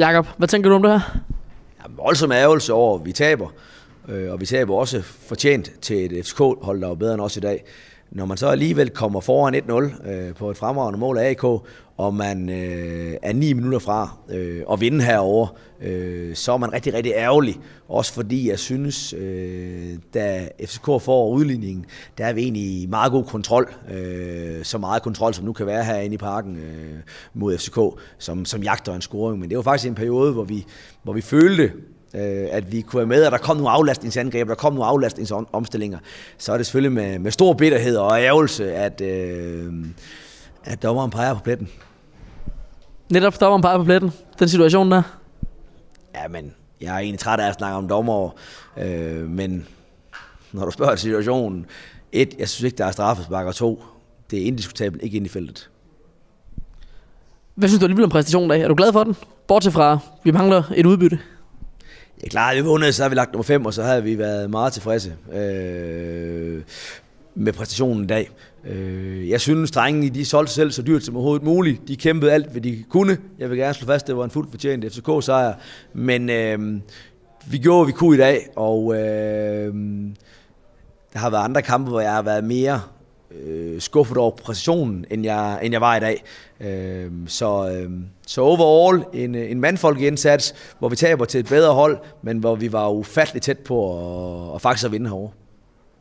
Jakob, hvad tænker du om det her? Jamen, voldsom ærgelse over, at vi taber. Øh, og vi taber også fortjent til et FCK-hold, der er bedre end os i dag når man så alligevel kommer foran 1-0 øh, på et fremragende mål af AK, og man øh, er 9 minutter fra øh, at vinde herover, øh, så er man rigtig, rigtig ærgerlig. Også fordi jeg synes, øh, da FCK får udligningen, der er vi egentlig i meget god kontrol. Øh, så meget kontrol, som nu kan være herinde i parken øh, mod FCK, som, som jagter en scoring. Men det var faktisk en periode, hvor vi, hvor vi følte, øh, at vi kunne være med, og der kom nogle aflastningsangreb, der kom nogle aflastningsomstillinger, så er det selvfølgelig med, med stor bitterhed og ærgelse, at, øh, at dommeren peger på pletten. Netop dommeren peger på pletten, den situation der? Ja, men jeg er egentlig træt af at snakke om dommer, øh, men når du spørger situationen, et, jeg synes ikke, der er straffespark, og to, det er indiskutabelt, ikke ind i feltet. Hvad synes du alligevel om præstationen af? Er du glad for den? Bortset fra, vi mangler et udbytte. Det er klart, at vi vundet, så havde vi lagt nummer 5, og så havde vi været meget tilfredse øh, med præstationen i dag. Øh, jeg synes, drengene de solgte sig selv så dyrt som overhovedet muligt. De kæmpede alt, hvad de kunne. Jeg vil gerne slå fast, at det var en fuldt fortjent FCK-sejr. Men øh, vi gjorde, hvad vi kunne i dag, og øh, der har været andre kampe, hvor jeg har været mere øh, skuffet over præcisionen, end jeg, end jeg var i dag. Øh, så, øh, så overall en, en mandfolk indsats, hvor vi taber til et bedre hold, men hvor vi var ufattelig tæt på at, at faktisk at vinde herovre.